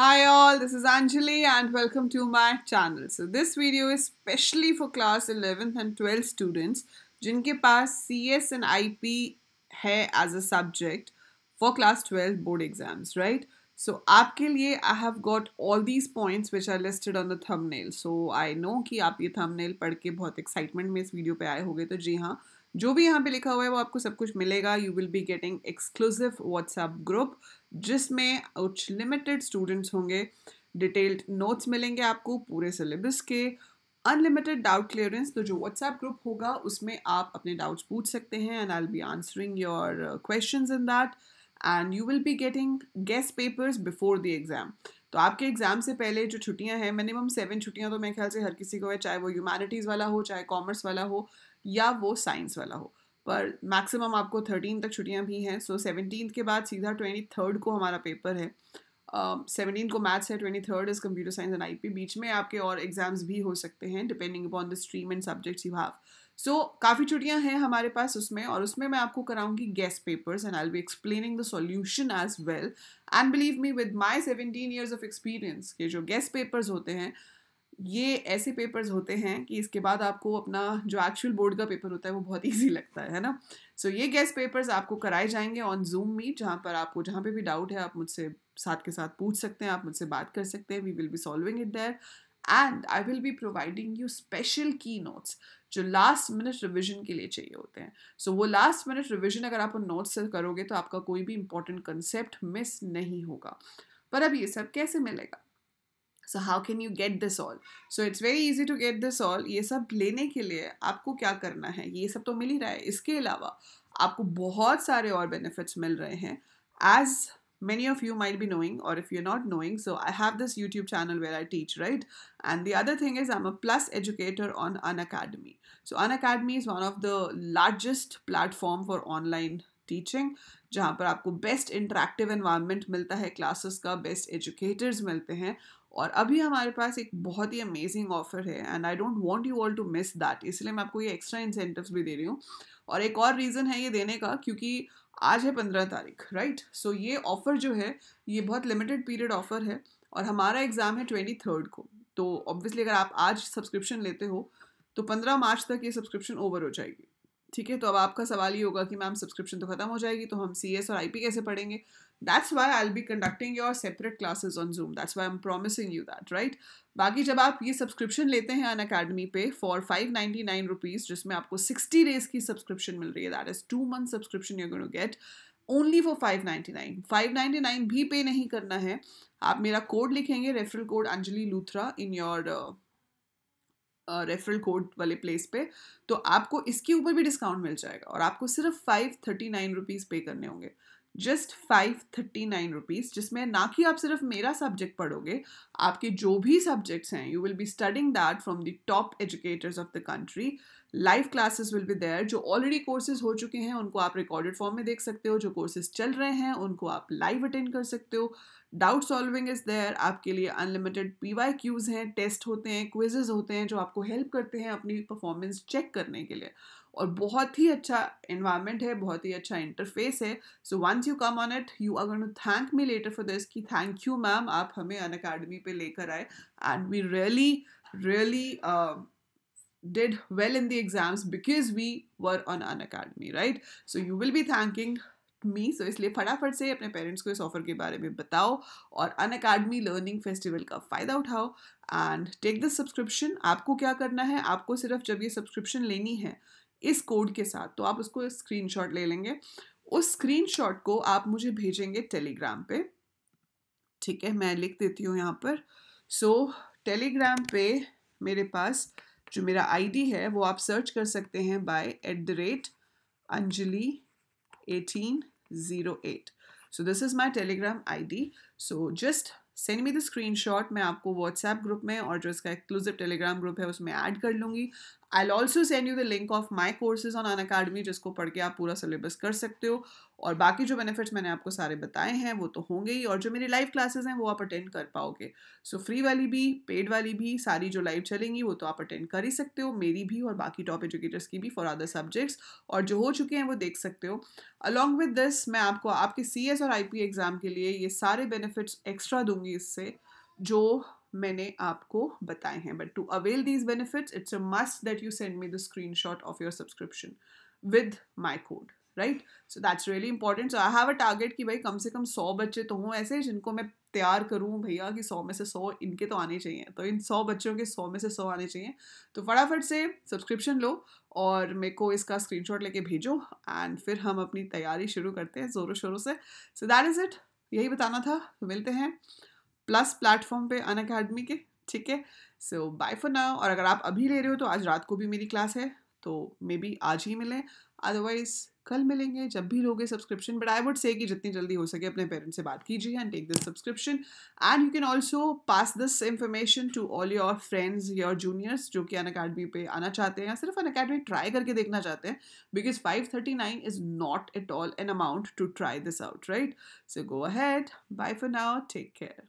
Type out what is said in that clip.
Hi all, this is Anjali and welcome to my channel. So this video is specially for class 11th and 12th students जिनके पास CS and IP है as a subject for class 12 board exams, right? So आपके लिए I have got all these points which are listed on the thumbnail. So I know कि आप ये thumbnail पढ़ के बहुत excitement में इस video पे आए होगे तो जी हाँ, जो भी यहाँ पे लिखा हुआ है वो आपको सब कुछ मिलेगा you will be getting exclusive WhatsApp group जिसमें कुछ लिमिटेड स्टूडेंट्स होंगे डिटेल्ड नोट्स मिलेंगे आपको पूरे सिलेबस के अनलिमिटेड डाउट क्लियरेंस तो जो व्हाट्सएप ग्रुप होगा उसमें आप अपने डाउट्स पूछ सकते हैं and I be answering your question in that and you will be getting guess papers before the exam तो आपके एग्ज़ाम से पहले जो छुट्टियां हैं मिनिमम सेवन छुट्टियां तो मेरे ख्याल से हर किसी को है चाहे वो ह्यूमैनिटीज़ वाला हो चाहे कॉमर्स वाला हो या वो साइंस वाला हो पर मैक्सिमम आपको थर्टीन तक छुट्टियाँ भी हैं सो सेवनटीन के बाद सीधा ट्वेंटी थर्ड को हमारा पेपर है सेवनटीन uh, को मैथ्स है twenty third is computer science and IP बीच में आपके और एग्जाम्स भी हो सकते हैं depending upon the stream and subjects you have so काफ़ी छुट्टियाँ हैं हमारे पास उसमें और उसमें मैं आपको कराऊंगी guess papers and I be explaining the solution as well and believe me with my seventeen years of experience के जो गेस्ट पेपर्स होते हैं ये ऐसे पेपर्स होते हैं कि इसके बाद आपको अपना जो एक्चुअल बोर्ड का पेपर होता है वो बहुत इजी लगता है है ना सो so, ये गेस्ट पेपर्स आपको कराए जाएंगे ऑन जूम मीट जहाँ पर आपको जहाँ पे भी डाउट है आप मुझसे साथ के साथ पूछ सकते हैं आप मुझसे बात कर सकते हैं we will be solving it there and I will be providing you special की नोट्स जो लास्ट मिनट रिविजन के लिए चाहिए होते हैं सो so, वो लास्ट मिनट रिविजन अगर आप उन नोट्स से करोगे तो आपका कोई भी इंपॉर्टेंट कंसेप्ट मिस नहीं होगा पर अब ये सब कैसे मिलेगा so how can you get this all so it's very easy to get this all ये सब लेने के लिए आपको क्या करना है ये सब तो मिल ही रहा है इसके अलावा आपको बहुत सारे और बेनिफिट्स मिल रहे हैं as many of you might be knowing or if you're not knowing so i have this youtube channel where i teach right and the other thing is i'm a plus educator on unacademy so unacademy is one of the largest platform for online teaching जहाँ पर आपको best interactive environment मिलता है classes का best educators मिलते हैं और अभी हमारे पास एक बहुत ही अमेजिंग ऑफर है and I don't want you all to miss that इसलिए मैं आपको ये एक्स्ट्रा इंसेंटिव्स भी दे रही हूँ और एक और रीज़न है ये देने का क्योंकि आज है पंद्रह तारीख राइट सो ये ऑफ़र जो है ये बहुत लिमिटेड पीरियड ऑफ़र है और हमारा एग्ज़ाम है ट्वेंटी थर्ड को तो ऑब्वियसली अगर आप आज सब्सक्रिप्शन लेते हो तो पंद्रह मार्च तक ये सब्सक्रिप्शन ओवर हो जाएगी ठीक है तो अब आपका सवाल ये होगा कि मैम सब्सक्रिप्शन तो खत्म हो जाएगी तो हम सी एस और आई पी कैसे पढ़ेंगे that's why I'll be conducting your separate classes on Zoom that's why I'm promising you that right बाकी जब आप ये सब्सक्रिप्शन लेते हैं अन अकेडमी पे for five ninety nine rupees जिसमें आपको सिक्सटी डेज की सब्सक्रिप्शन मिल रही है that is two month subscription you go get only for five ninety nine five ninety nine भी पे नहीं करना है आप मेरा कोड लिखेंगे referral code Anjali Luthra in your referral code वाले प्लेस पे तो आपको इसके ऊपर भी डिस्काउंट मिल जाएगा और आपको सिर्फ फाइव थर्टी नाइन रुपीज़ पे करने होंगे just five thirty nine rupees जिसमें ना कि आप सिर्फ मेरा सब्जेक्ट पढ़ोगे आपके जो भी सब्जेक्ट्स हैं you will be studying that from the top educators of the country live classes will be there जो ऑलरेडी कोर्सेज हो चुके हैं उनको आप रिकॉर्डेड फॉर्म में देख सकते हो जो कोर्सेज चल रहे हैं उनको आप लाइव अटेंड कर सकते हो डाउट सॉल्विंग इज देयर आपके लिए अनलिमिटेड पी वाई क्यूज हैं टेस्ट होते हैं क्विजेज होते हैं जो आपको हेल्प करते हैं अपनी परफॉर्मेंस चेक करने के लिए और बहुत ही अच्छा इन्वायरमेंट है बहुत ही अच्छा इंटरफेस है so once you come on it you are going to thank me later for this कि थैंक यू मैम आप हमें अन अकेडमी पर लेकर आए and we really really did well in the exams because we were on an academy, right? So you will be thanking me so इसलिए फटाफट से अपने पेरेंट्स को इस ऑफर के बारे में बताओ और अन अकेडमी लर्निंग फेस्टिवल का फ़ायदा उठाओ एंड टेक दिस सब्सक्रिप्शन आपको क्या करना है आपको सिर्फ जब ये सब्सक्रिप्शन लेनी है इस कोड के साथ तो आप उसको स्क्रीन शॉट ले लेंगे उस स्क्रीन शॉट को आप मुझे भेजेंगे टेलीग्राम पे ठीक है मैं लिख देती हूँ यहाँ पर सो so, टेलीग्राम पे मेरे पास जो मेरा आईडी है वो आप सर्च कर सकते हैं by at the rate Anjali eighteen zero eight so this is my Telegram ID so just send me the screenshot मैं आपको व्हाट्सएप ग्रुप में और जो इसका एक्सक्लूसिव टेलीग्राम ग्रुप है उसमें ऐड कर लूँगी I also send you the link of my courses on Unacademy जिसको पढ़ के आप पूरा सिलेबस कर सकते हो और बाकी जो बेनिफिट्स मैंने आपको सारे बताए हैं वो तो होंगे ही और जो मेरी लाइव क्लासेज हैं वो आप अटेंड कर पाओगे सो so, फ्री वाली भी पेड वाली भी सारी जो लाइव चलेंगी वो तो आप अटेंड कर ही सकते हो मेरी भी और बाकी टॉप एजुकेटर्स की भी फॉर अदर सब्जेक्ट्स और जो हो चुके हैं वो देख सकते हो अलॉन्ग विद दिस मैं आपको आपके सी और आई एग्ज़ाम के लिए ये सारे बेनिफिट्स एक्स्ट्रा दूंगी इससे जो मैंने आपको बताए हैं but to avail these benefits it's a must that you send me the screenshot of your subscription with my code right so that's really important so I have a target कि भाई कम से कम सौ बच्चे तो हों ऐसे जिनको मैं तैयार करूँ भैया कि सौ में से सौ इनके तो आने चाहिए तो इन सौ बच्चों के सौ में से सौ आने चाहिए तो फटाफट से सब्सक्रिप्शन लो और मेरे को इसका स्क्रीनशॉट लेके भेजो एंड फिर हम अपनी तैयारी शुरू करते हैं ज़ोरों शोरों से सो दैट इज़ इट यही बताना था तो मिलते हैं प्लस प्लेटफॉर्म पे अन अकेडमी के ठीक है सो बाय फॉर नाउ और अगर आप अभी ले रहे हो तो आज रात को भी मेरी क्लास है तो मे बी आज ही मिलें अदरवाइज कल मिलेंगे जब भी लोगे subscription but I would say कि जितनी जल्दी हो सके अपने पेरेंट्स से बात कीजिए and take this subscription and you can also pass this information to all your friends your juniors जो कि अन अकेडमी पे आना चाहते हैं या सिर्फ अन अकेडमी ट्राई करके देखना चाहते हैं because five thirty nine is not at all an amount to try this out right so go ahead bye for now take care